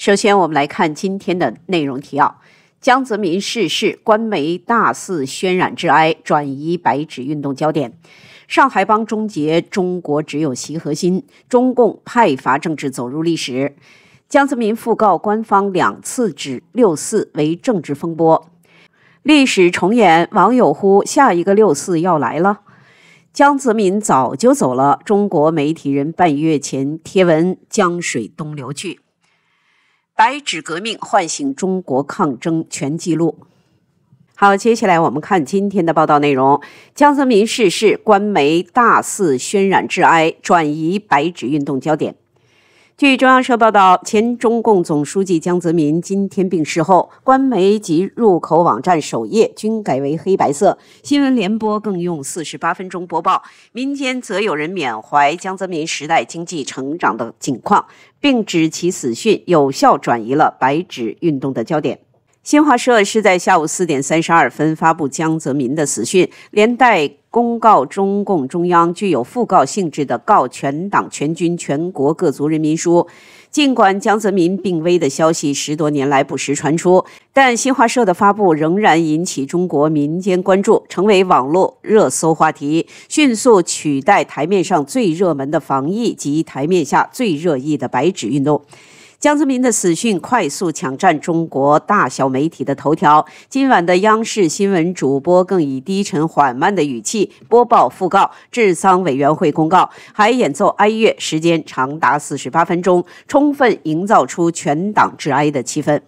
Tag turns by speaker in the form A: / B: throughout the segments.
A: 首先，我们来看今天的内容提要：江泽民逝世，官媒大肆渲染哀转移“白纸”运动焦点；上海帮终结，中国只有习核心，中共派阀政治走入历史；江泽民讣告，官方两次指“六四”为政治风波，历史重演，网友呼下一个“六四”要来了；江泽民早就走了，中国媒体人半月前贴文：“江水东流去”。白纸革命唤醒中国抗争全记录。好，接下来我们看今天的报道内容：江泽民逝世，官媒大肆渲染致哀转移白纸运动焦点。据中央社报道，前中共总书记江泽民今天病逝后，官媒及入口网站首页均改为黑白色，新闻联播更用四十八分钟播报。民间则有人缅怀江泽民时代经济成长的景况，并指其死讯有效转移了白纸运动的焦点。新华社是在下午四点三十二分发布江泽民的死讯，连带。公告：中共中央具有复告性质的告全党全军全国各族人民书。尽管江泽民病危的消息十多年来不时传出，但新华社的发布仍然引起中国民间关注，成为网络热搜话题，迅速取代台面上最热门的防疫及台面下最热议的“白纸运动”。江泽民的死讯快速抢占中国大小媒体的头条。今晚的央视新闻主播更以低沉缓慢的语气播报讣告、治丧委员会公告，还演奏哀乐，时间长达四十八分钟，充分营造出全党致哀的气氛。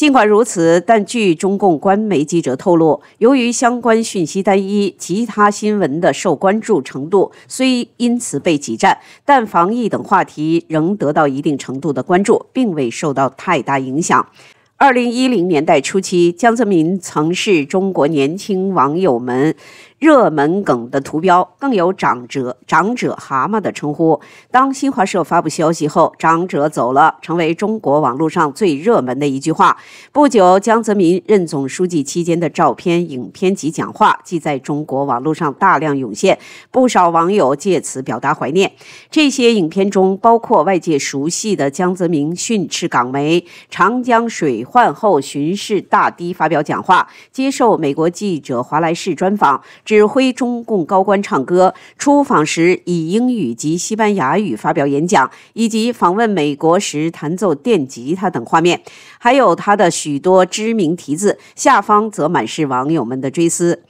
A: 尽管如此，但据中共官媒记者透露，由于相关讯息单一，其他新闻的受关注程度虽因此被挤占，但防疫等话题仍得到一定程度的关注，并未受到太大影响。二零一零年代初期，江泽民曾是中国年轻网友们。热门梗的图标，更有“长者”“长者蛤蟆”的称呼。当新华社发布消息后，“长者走了”成为中国网络上最热门的一句话。不久，江泽民任总书记期间的照片、影片及讲话，即在中国网络上大量涌现。不少网友借此表达怀念。这些影片中，包括外界熟悉的江泽民训斥港媒、长江水患后巡视大堤发表讲话、接受美国记者华莱士专访。指挥中共高官唱歌，出访时以英语及西班牙语发表演讲，以及访问美国时弹奏电吉他等画面，还有他的许多知名题字，下方则满是网友们的追思。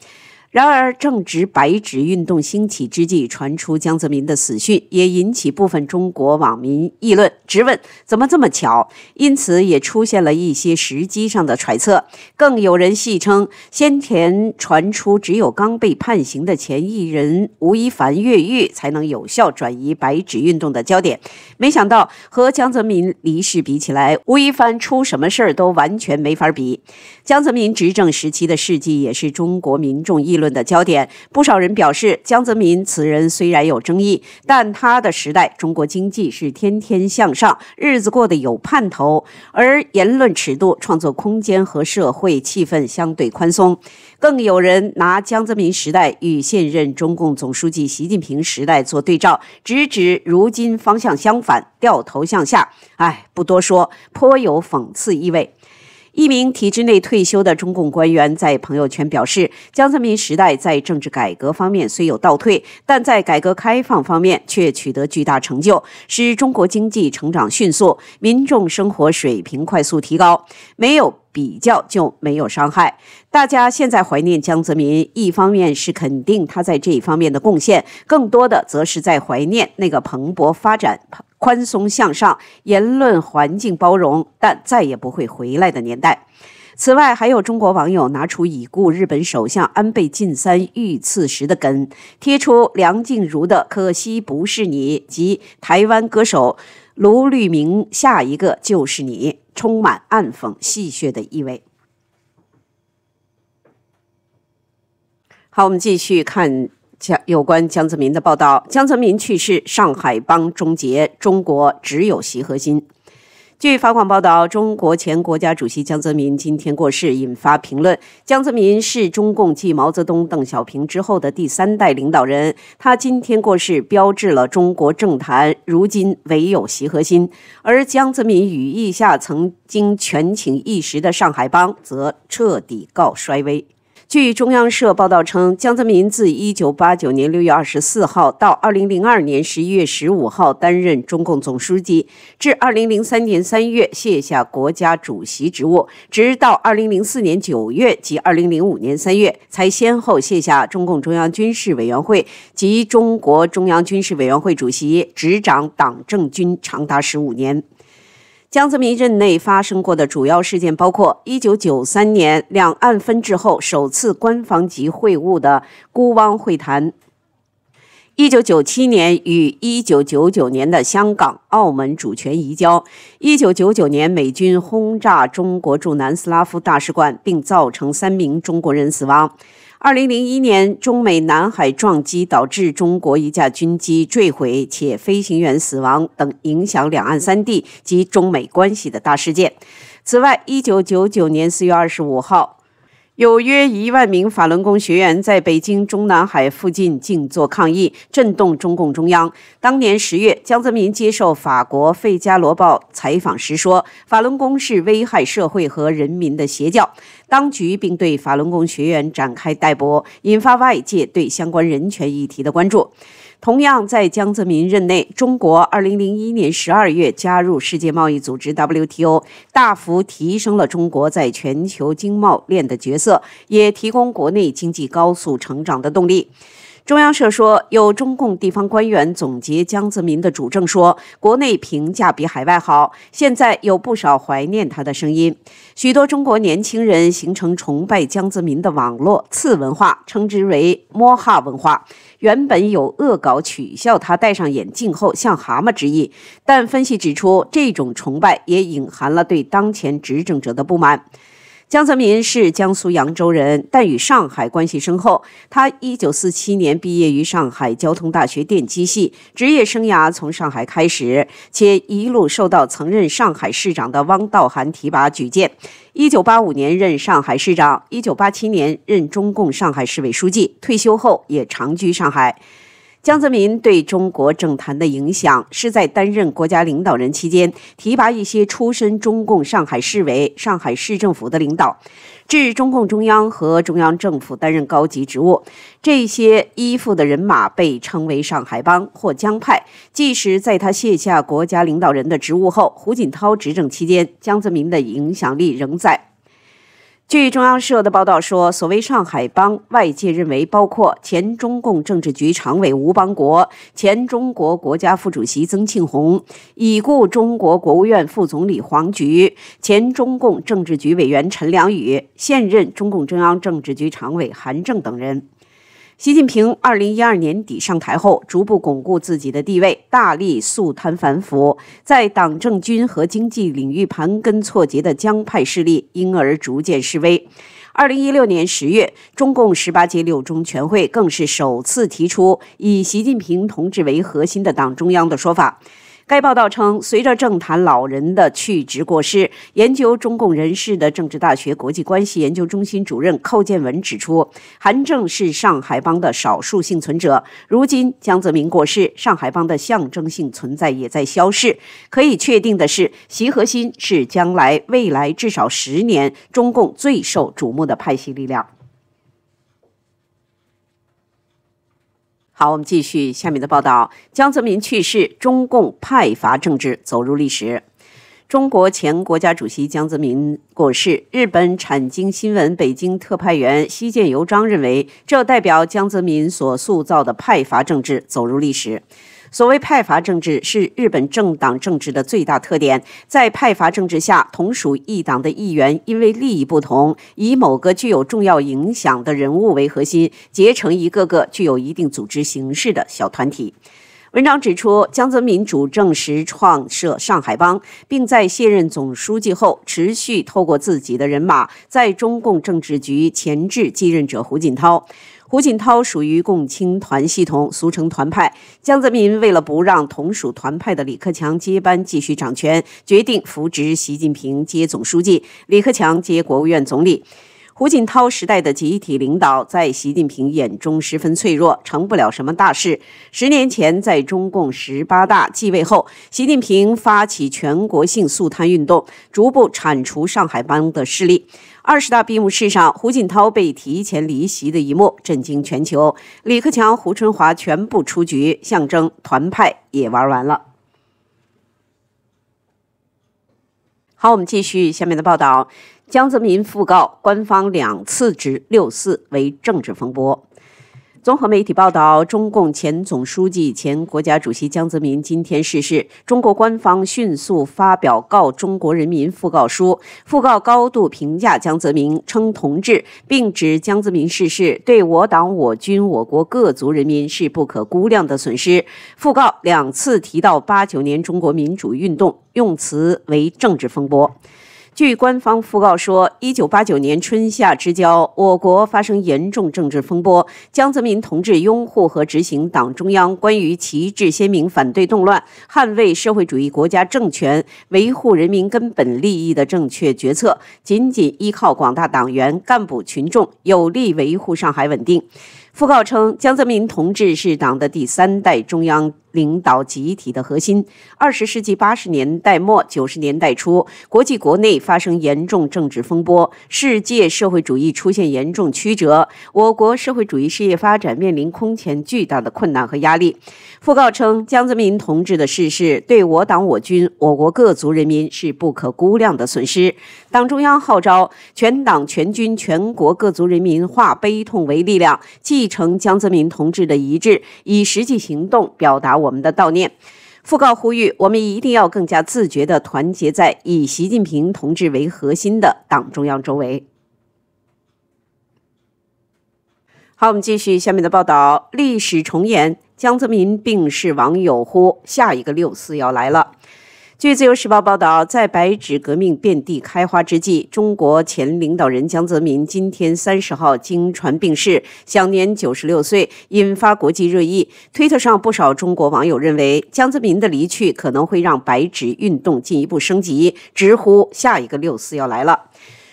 A: 然而正值白纸运动兴起之际，传出江泽民的死讯，也引起部分中国网民议论，直问怎么这么巧。因此也出现了一些时机上的揣测，更有人戏称，先前传出只有刚被判刑的嫌疑人吴亦凡越狱，才能有效转移白纸运动的焦点。没想到和江泽民离世比起来，吴亦凡出什么事儿都完全没法比。江泽民执政时期的事迹，也是中国民众议。论的焦点，不少人表示，江泽民此人虽然有争议，但他的时代，中国经济是天天向上，日子过得有盼头。而言论尺度、创作空间和社会气氛相对宽松。更有人拿江泽民时代与现任中共总书记习近平时代做对照，直指如今方向相反，掉头向下。哎，不多说，颇有讽刺意味。一名体制内退休的中共官员在朋友圈表示：“江泽民时代在政治改革方面虽有倒退，但在改革开放方面却取得巨大成就，使中国经济成长迅速，民众生活水平快速提高。”没有。比较就没有伤害。大家现在怀念江泽民，一方面是肯定他在这一方面的贡献，更多的则是在怀念那个蓬勃发展、宽松向上、言论环境包容，但再也不会回来的年代。此外，还有中国网友拿出已故日本首相安倍晋三遇刺时的梗，贴出梁静茹的《可惜不是你》及台湾歌手。卢律明，下一个就是你，充满暗讽、戏谑的意味。好，我们继续看江有关江泽民的报道。江泽民去世，上海帮终结，中国只有习和心。据法广报道，中国前国家主席江泽民今天过世，引发评论。江泽民是中共继毛泽东、邓小平之后的第三代领导人，他今天过世，标志了中国政坛如今唯有习核心，而江泽民羽翼下曾经权倾一时的上海帮则彻底告衰微。据中央社报道称，江泽民自一九八九年六月二十四号到二零零二年十一月十五号担任中共总书记，至二零零三年三月卸下国家主席职务，直到二零零四年九月及二零零五年三月才先后卸下中共中央军事委员会及中国中央军事委员会主席，执掌党政军长达十五年。江泽民任内发生过的主要事件包括：一九九三年两岸分治后首次官方级会晤的“孤汪会谈”；一九九七年与一九九九年的香港、澳门主权移交；一九九九年美军轰炸中国驻南斯拉夫大使馆，并造成三名中国人死亡。二零零一年，中美南海撞击导致中国一架军机坠毁，且飞行员死亡等影响两岸三地及中美关系的大事件。此外，一九九九年四月二十五号，有约一万名法轮功学员在北京中南海附近静坐抗议，震动中共中央。当年十月，江泽民接受法国《费加罗报》采访时说：“法轮功是危害社会和人民的邪教。”当局并对法轮功学员展开逮捕，引发外界对相关人权议题的关注。同样，在江泽民任内，中国二零零一年十二月加入世界贸易组织 WTO，大幅提升了中国在全球经贸链的角色，也提供国内经济高速成长的动力。中央社说，有中共地方官员总结江泽民的主政说，国内评价比海外好。现在有不少怀念他的声音，许多中国年轻人形成崇拜江泽民的网络次文化，称之为“摸哈文化”。原本有恶搞取笑他戴上眼镜后像蛤蟆之意，但分析指出，这种崇拜也隐含了对当前执政者的不满。江泽民是江苏扬州人，但与上海关系深厚。他一九四七年毕业于上海交通大学电机系，职业生涯从上海开始，且一路受到曾任上海市长的汪道涵提拔举荐。一九八五年任上海市长，一九八七年任中共上海市委书记。退休后也长居上海。江泽民对中国政坛的影响，是在担任国家领导人期间，提拔一些出身中共上海市委、上海市政府的领导，至中共中央和中央政府担任高级职务。这些依附的人马被称为“上海帮”或“江派”。即使在他卸下国家领导人的职务后，胡锦涛执政期间，江泽民的影响力仍在。据中央社的报道说，所谓“上海帮”，外界认为包括前中共政治局常委吴邦国、前中国国家副主席曾庆红、已故中国国务院副总理黄菊、前中共政治局委员陈良宇、现任中共中央政治局常委韩正等人。习近平二零一二年底上台后，逐步巩固自己的地位，大力肃贪反腐，在党政军和经济领域盘根错节的江派势力，因而逐渐示威。二零一六年十月，中共十八届六中全会更是首次提出以习近平同志为核心的党中央的说法。该报道称，随着政坛老人的去职过世，研究中共人士的政治大学国际关系研究中心主任寇建文指出，韩正是上海帮的少数幸存者。如今江泽民过世，上海帮的象征性存在也在消逝。可以确定的是，习核心是将来未来至少十年中共最受瞩目的派系力量。好，我们继续下面的报道。江泽民去世，中共派阀政治走入历史。中国前国家主席江泽民过世，日本产经新闻北京特派员西建由章认为，这代表江泽民所塑造的派阀政治走入历史。所谓派阀政治是日本政党政治的最大特点。在派阀政治下，同属一党的议员因为利益不同，以某个具有重要影响的人物为核心，结成一个个具有一定组织形式的小团体。文章指出，江泽民主政时创设上海帮，并在卸任总书记后，持续透过自己的人马在中共政治局前置继任者胡锦涛。胡锦涛属于共青团系统，俗称团派。江泽民为了不让同属团派的李克强接班继续掌权，决定扶植习近平接总书记，李克强接国务院总理。胡锦涛时代的集体领导在习近平眼中十分脆弱，成不了什么大事。十年前，在中共十八大继位后，习近平发起全国性肃贪运动，逐步铲除上海帮的势力。二十大闭幕式上，胡锦涛被提前离席的一幕震惊全球。李克强、胡春华全部出局，象征团派也玩完了。好，我们继续下面的报道。江泽民复告官方两次指“六四”为政治风波。综合媒体报道，中共前总书记、前国家主席江泽民今天逝世。中国官方迅速发表告中国人民复告书，复告高度评价江泽民称同志，并指江泽民逝世对我党、我军、我国各族人民是不可估量的损失。复告两次提到八九年中国民主运动，用词为政治风波。据官方讣告说，一九八九年春夏之交，我国发生严重政治风波。江泽民同志拥护和执行党中央关于旗帜鲜明反对动乱、捍卫社会主义国家政权、维护人民根本利益的正确决策，紧紧依靠广大党员干部群众，有力维护上海稳定。讣告称，江泽民同志是党的第三代中央。领导集体的核心。二十世纪八十年代末九十年代初，国际国内发生严重政治风波，世界社会主义出现严重曲折，我国社会主义事业发展面临空前巨大的困难和压力。讣告称，江泽民同志的逝世对我党我军我国各族人民是不可估量的损失。党中央号召全党全军全国各族人民化悲痛为力量，继承江泽民同志的遗志，以实际行动表达。我们的悼念，讣告呼吁我们一定要更加自觉的团结在以习近平同志为核心的党中央周围。好，我们继续下面的报道。历史重演，江泽民病逝，网友呼下一个六四要来了。据自由时报报道，在白纸革命遍地开花之际，中国前领导人江泽民今天三十号经传病逝，享年九十六岁，引发国际热议。推特上不少中国网友认为，江泽民的离去可能会让白纸运动进一步升级，直呼下一个六四要来了。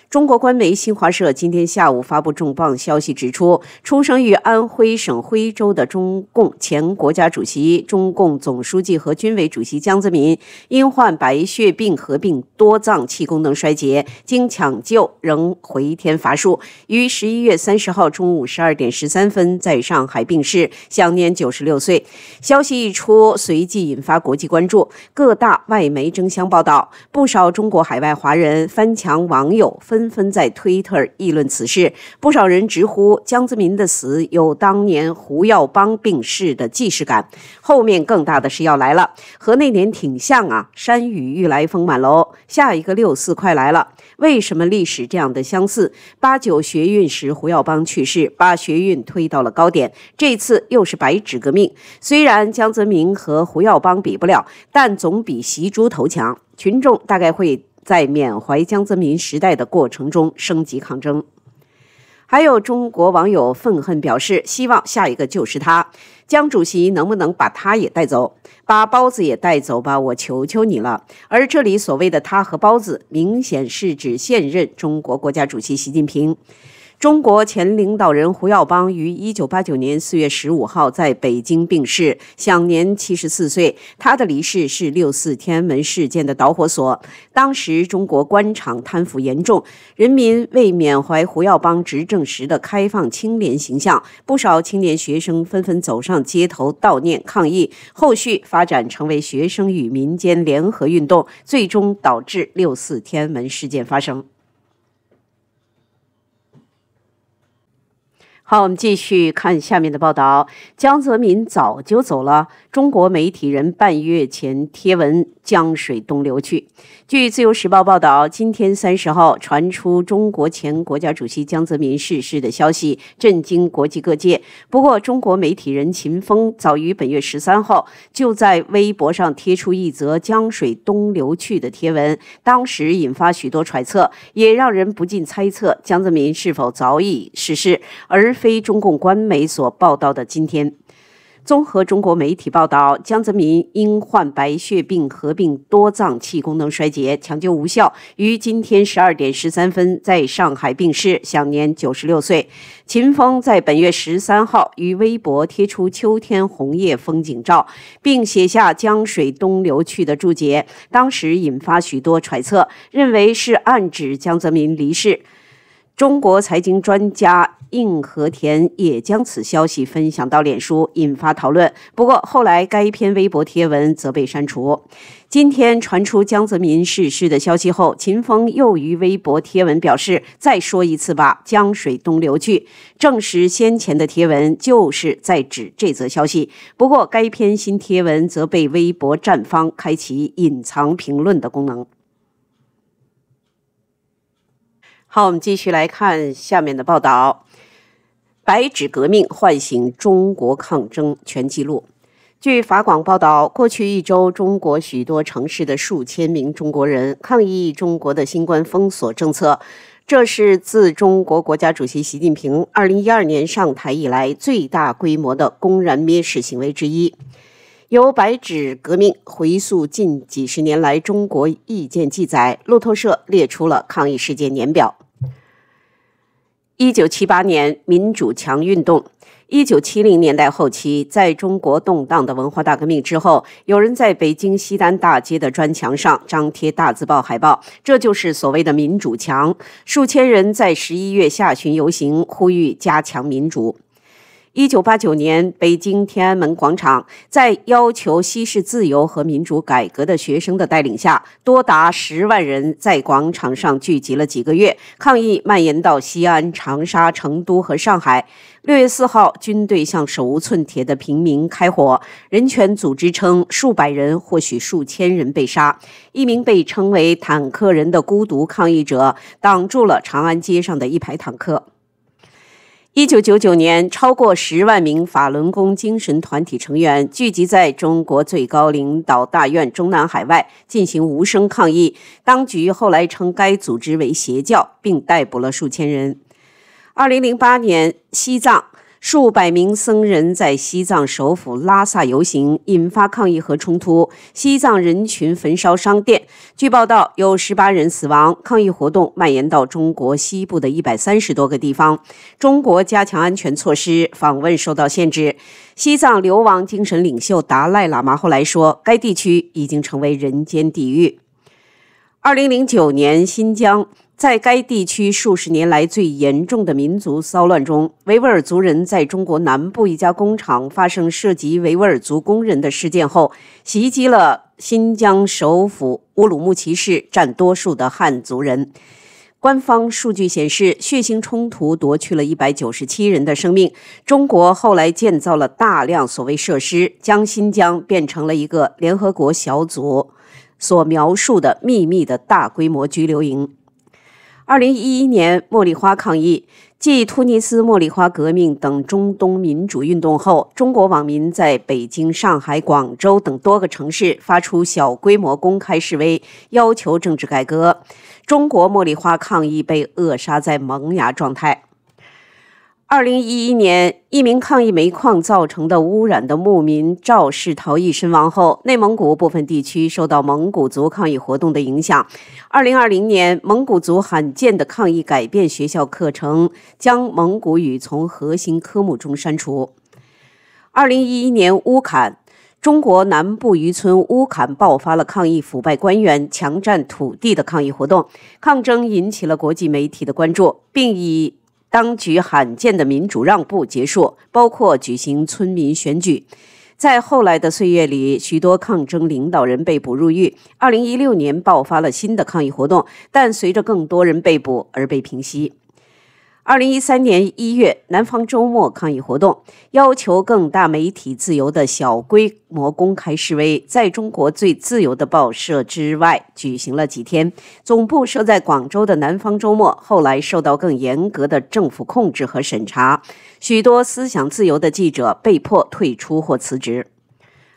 A: 中国官媒新华社今天下午发布重磅消息，指出，出生于安徽省徽州的中共前国家主席、中共总书记和军委主席江泽民，因患白血病合并多脏器功能衰竭，经抢救仍回天乏术，于十一月三十号中午十二点十三分在上海病逝，享年九十六岁。消息一出，随即引发国际关注，各大外媒争相报道，不少中国海外华人翻墙网友分。纷纷在推特议论此事，不少人直呼江泽民的死有当年胡耀邦病逝的既视感。后面更大的事要来了，和那年挺像啊，山雨欲来风满楼，下一个六四快来了。为什么历史这样的相似？八九学运时胡耀邦去世，把学运推到了高点，这次又是白纸革命。虽然江泽民和胡耀邦比不了，但总比习猪头强。群众大概会。在缅怀江泽民时代的过程中升级抗争，还有中国网友愤恨表示，希望下一个就是他，江主席能不能把他也带走，把包子也带走吧，我求求你了。而这里所谓的他和包子，明显是指现任中国国家主席习近平。中国前领导人胡耀邦于一九八九年四月十五号在北京病逝，享年七十四岁。他的离世是六四天安门事件的导火索。当时中国官场贪腐严重，人民为缅怀胡耀邦执政时的开放清廉形象，不少青年学生纷纷走上街头悼念抗议，后续发展成为学生与民间联合运动，最终导致六四天安门事件发生。好，我们继续看下面的报道。江泽民早就走了，中国媒体人半月前贴文。江水东流去。据《自由时报》报道，今天三十号传出中国前国家主席江泽民逝世的消息，震惊国际各界。不过，中国媒体人秦风早于本月十三号就在微博上贴出一则“江水东流去”的贴文，当时引发许多揣测，也让人不禁猜测江泽民是否早已逝世，而非中共官媒所报道的今天。综合中国媒体报道，江泽民因患白血病合并多脏器功能衰竭，抢救无效，于今天十二点十三分在上海病逝，享年九十六岁。秦风在本月十三号于微博贴出秋天红叶风景照，并写下“江水东流去”的注解，当时引发许多揣测，认为是暗指江泽民离世。中国财经专家应和田也将此消息分享到脸书，引发讨论。不过后来该篇微博贴文则被删除。今天传出江泽民逝世的消息后，秦风又于微博贴文表示：“再说一次吧，江水东流去。”证实先前的贴文就是在指这则消息。不过该篇新贴文则被微博站方开启隐藏评论的功能。好，我们继续来看下面的报道。白纸革命唤醒中国抗争全纪录。据法广报道，过去一周，中国许多城市的数千名中国人抗议中国的新冠封锁政策。这是自中国国家主席习近平二零一二年上台以来最大规模的公然蔑视行为之一。由白纸革命回溯近几十年来中国意见记载，路透社列出了抗议事件年表。一九七八年民主强运动，一九七零年代后期，在中国动荡的文化大革命之后，有人在北京西单大街的砖墙上张贴大字报海报，这就是所谓的民主墙。数千人在十一月下旬游行，呼吁加强民主。一九八九年，北京天安门广场在要求西式自由和民主改革的学生的带领下，多达十万人在广场上聚集了几个月。抗议蔓延到西安、长沙、成都和上海。六月四号，军队向手无寸铁的平民开火。人权组织称，数百人，或许数千人被杀。一名被称为“坦克人”的孤独抗议者挡住了长安街上的一排坦克。一九九九年，超过十万名法轮功精神团体成员聚集在中国最高领导大院中南海外进行无声抗议。当局后来称该组织为邪教，并逮捕了数千人。二零零八年，西藏。数百名僧人在西藏首府拉萨游行，引发抗议和冲突。西藏人群焚烧商店。据报道，有十八人死亡。抗议活动蔓延到中国西部的一百三十多个地方。中国加强安全措施，访问受到限制。西藏流亡精神领袖达赖喇嘛后来说，该地区已经成为人间地狱。二零零九年，新疆。在该地区数十年来最严重的民族骚乱中，维吾尔族人在中国南部一家工厂发生涉及维吾尔族工人的事件后，袭击了新疆首府乌鲁木齐市占多数的汉族人。官方数据显示，血腥冲突夺去了197人的生命。中国后来建造了大量所谓设施，将新疆变成了一个联合国小组所描述的秘密的大规模拘留营。二零一一年，茉莉花抗议继突尼斯茉莉花革命等中东民主运动后，中国网民在北京、上海、广州等多个城市发出小规模公开示威，要求政治改革。中国茉莉花抗议被扼杀在萌芽状态。二零一一年，一名抗议煤矿造成的污染的牧民肇事逃逸身亡后，内蒙古部分地区受到蒙古族抗议活动的影响。二零二零年，蒙古族罕见的抗议改变学校课程，将蒙古语从核心科目中删除。二零一一年，乌坎，中国南部渔村乌坎爆发了抗议腐败官员强占土地的抗议活动，抗争引起了国际媒体的关注，并以。当局罕见的民主让步结束，包括举行村民选举。在后来的岁月里，许多抗争领导人被捕入狱。二零一六年爆发了新的抗议活动，但随着更多人被捕而被平息。二零一三年一月，南方周末抗议活动要求更大媒体自由的小规模公开示威，在中国最自由的报社之外举行了几天。总部设在广州的南方周末后来受到更严格的政府控制和审查，许多思想自由的记者被迫退出或辞职。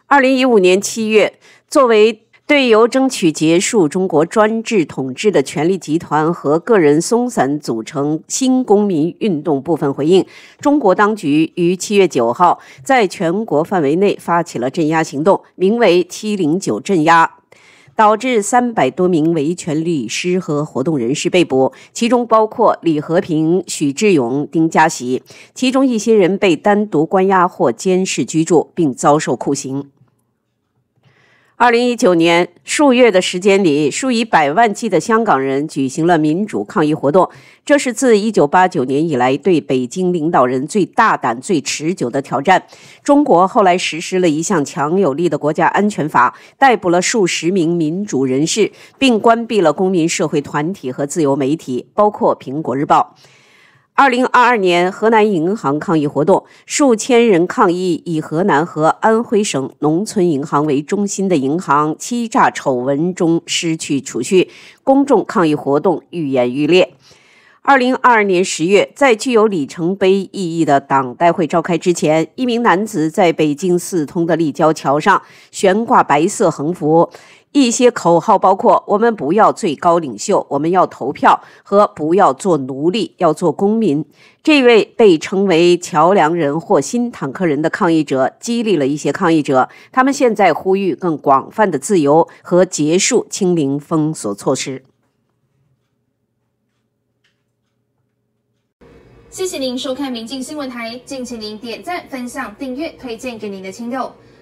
A: 二零一五年七月，作为。对由争取结束中国专制统治的权力集团和个人松散组成新公民运动部分回应，中国当局于七月九号在全国范围内发起了镇压行动，名为“七零九镇压”，导致三百多名维权律师和活动人士被捕，其中包括李和平、许志勇、丁家喜，其中一些人被单独关押或监视居住，并遭受酷刑。二零一九年数月的时间里，数以百万计的香港人举行了民主抗议活动。这是自一九八九年以来对北京领导人最大胆、最持久的挑战。中国后来实施了一项强有力的国家安全法，逮捕了数十名民主人士，并关闭了公民社会团体和自由媒体，包括《苹果日报》。二零二二年，河南银行抗议活动，数千人抗议以河南和安徽省农村银行为中心的银行欺诈丑闻中失去储蓄，公众抗议活动愈演愈烈。二零二二年十月，在具有里程碑意义的党代会召开之前，一名男子在北京四通的立交桥上悬挂白色横幅。一些口号包括“我们不要最高领袖，我们要投票”和“不要做奴隶，要做公民”。这位被称为“桥梁人”或“新坦克人”的抗议者激励了一些抗议者，他们现在呼吁更广泛的自由和结束清零封锁措施。谢谢您收看民进新闻台，敬请您点赞、分享、订阅、推荐给您的亲友。